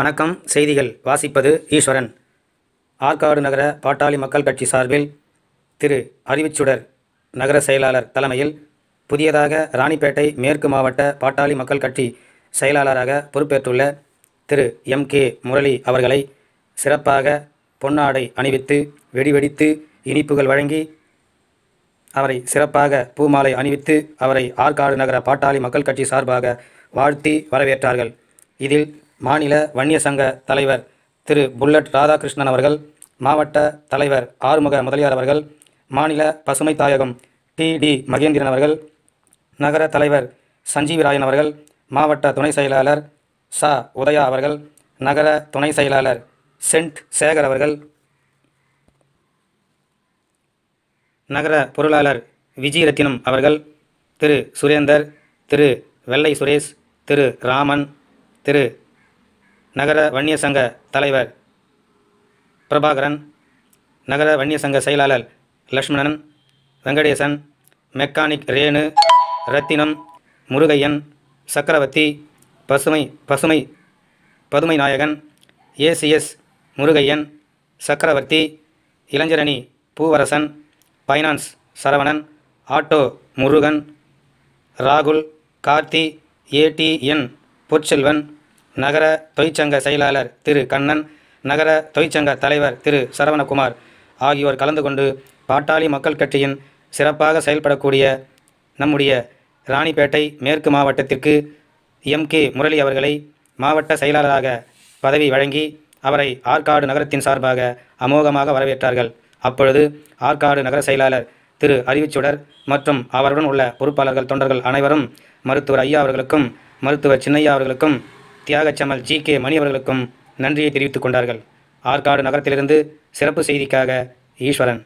வணக்கம் செய்திகள் வாசிப்பது ஈஸ்வரன் ஆற்காடு நகர பாட்டாளி மக்கள் கட்சி சார்பில் திரு அறிவிச்சுடர் நகர செயலாளர் தலைமையில் புதியதாக ராணிப்பேட்டை மேற்கு மாவட்ட பாட்டாளி மக்கள் கட்சி செயலாளராக பொறுப்பேற்றுள்ள திரு எம் கே முரளி அவர்களை சிறப்பாக பொன்னாடை அணிவித்து வெடிவெடித்து இனிப்புகள் வழங்கி அவரை சிறப்பாக பூமாலை அணிவித்து அவரை ஆற்காடு நகர பாட்டாளி மக்கள் கட்சி சார்பாக வாழ்த்தி வரவேற்றார்கள் இதில் மாநில வன்னிய சங்க தலைவர் திரு புல்லட் ராதாகிருஷ்ணன் அவர்கள் மாவட்ட தலைவர் ஆறுமுக முதலியார் அவர்கள் மாநில பசுமை தாயகம் டி டி மகேந்திரன் அவர்கள் நகர தலைவர் சஞ்சீவிராயன் அவர்கள் மாவட்ட துணை செயலாளர் ச உதயா அவர்கள் நகர துணை செயலாளர் சென்ட் சேகர் அவர்கள் நகர பொருளாளர் விஜயரத்தினம் அவர்கள் திரு சுரேந்தர் திரு வெள்ளை சுரேஷ் திரு ராமன் திரு நகர வன்னிய சங்க தலைவர் பிரபாகரன் நகர வன்னிய சங்க செயலாளர் லக்ஷ்மணன் வெங்கடேசன் மெக்கானிக் ரேணு ரத்தினம் முருகையன் சக்கரவர்த்தி பசுமை பசுமை பதுமை நாயகன் ஏசிஎஸ் முருகையன் சக்கரவர்த்தி இளைஞரணி பூவரசன் ஃபைனான்ஸ் சரவணன் ஆட்டோ முருகன் ராகுல் கார்த்தி ஏடிஎன் பொற்செல்வன் நகர தொழிற்சங்க செயலாளர் திரு கண்ணன் நகர தொழிற்சங்க தலைவர் திரு சரவணகுமார் ஆகியோர் கலந்து கொண்டு பாட்டாளி மக்கள் கட்சியின் சிறப்பாக செயல்படக்கூடிய நம்முடைய ராணிப்பேட்டை மேற்கு மாவட்டத்திற்கு எம் கே முரளி அவர்களை மாவட்ட செயலாளராக பதவி வழங்கி அவரை ஆற்காடு நகரத்தின் சார்பாக அமோகமாக வரவேற்றார்கள் அப்பொழுது ஆற்காடு நகர செயலாளர் திரு அறிவுச்சுடர் மற்றும் அவருடன் உள்ள பொறுப்பாளர்கள் தொண்டர்கள் அனைவரும் மருத்துவர் ஐயா அவர்களுக்கும் மருத்துவர் சின்னையா அவர்களுக்கும் தியாகச்சமல் ஜி கே மணி அவர்களுக்கும் நன்றியை தெரிவித்துக் கொண்டார்கள் ஆற்காடு நகரத்திலிருந்து சிறப்பு செய்திக்காக ஈஸ்வரன்